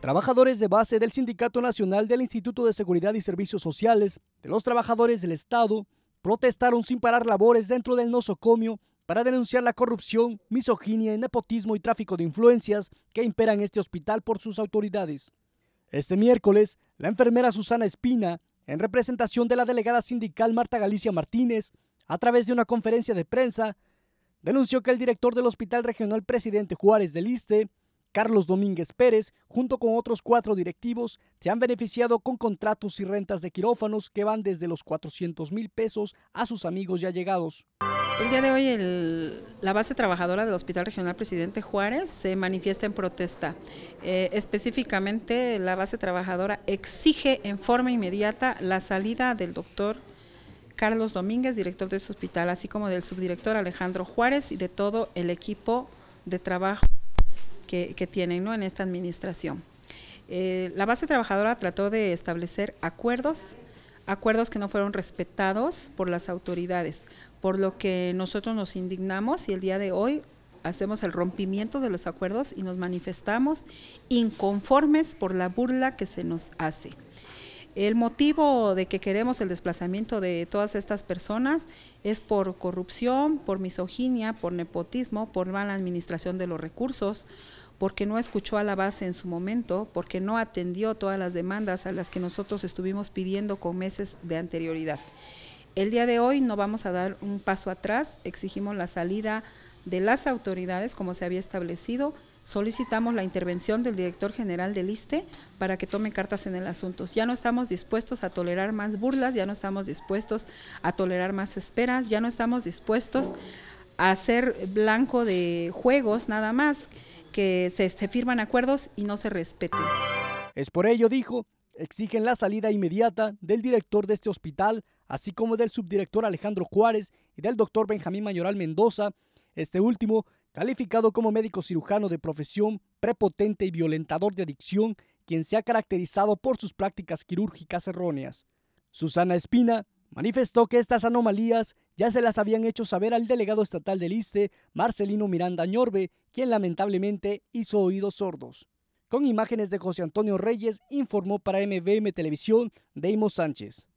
Trabajadores de base del Sindicato Nacional del Instituto de Seguridad y Servicios Sociales de los Trabajadores del Estado protestaron sin parar labores dentro del nosocomio para denunciar la corrupción, misoginia, nepotismo y tráfico de influencias que imperan este hospital por sus autoridades. Este miércoles, la enfermera Susana Espina, en representación de la delegada sindical Marta Galicia Martínez, a través de una conferencia de prensa, denunció que el director del Hospital Regional Presidente Juárez del ISTE Carlos Domínguez Pérez, junto con otros cuatro directivos, se han beneficiado con contratos y rentas de quirófanos que van desde los 400 mil pesos a sus amigos ya llegados. El día de hoy la base trabajadora del Hospital Regional Presidente Juárez se manifiesta en protesta. Eh, específicamente la base trabajadora exige en forma inmediata la salida del doctor Carlos Domínguez, director de su hospital, así como del subdirector Alejandro Juárez y de todo el equipo de trabajo que, tienen ¿no? en esta administración. Eh, la base trabajadora trató de establecer acuerdos, acuerdos que no fueron respetados por las autoridades, por lo que nosotros nos indignamos y el día de hoy hacemos el rompimiento de los acuerdos y nos manifestamos inconformes por la burla que se nos hace. El motivo de que queremos el desplazamiento de todas estas personas es por corrupción, por misoginia, por nepotismo, por mala administración de los recursos, porque no escuchó a la base en su momento, porque no atendió todas las demandas a las que nosotros estuvimos pidiendo con meses de anterioridad. El día de hoy no vamos a dar un paso atrás, exigimos la salida de las autoridades como se había establecido, solicitamos la intervención del director general del ISTE para que tome cartas en el asunto. Ya no estamos dispuestos a tolerar más burlas, ya no estamos dispuestos a tolerar más esperas, ya no estamos dispuestos a ser blanco de juegos nada más que se, firman acuerdos y no se respeten. Es por ello, dijo, exigen la salida inmediata del director de este hospital, así como del subdirector Alejandro Juárez y del doctor Benjamín Mayoral Mendoza, este último calificado como médico cirujano de profesión, prepotente y violentador de adicción, quien se ha caracterizado por sus prácticas quirúrgicas erróneas. Susana Espina manifestó que estas anomalías ya se las habían hecho saber al delegado estatal del ISTE, Marcelino Miranda Ñorbe, quien lamentablemente hizo oídos sordos. Con imágenes de José Antonio Reyes, informó para MBM Televisión Deimos Sánchez.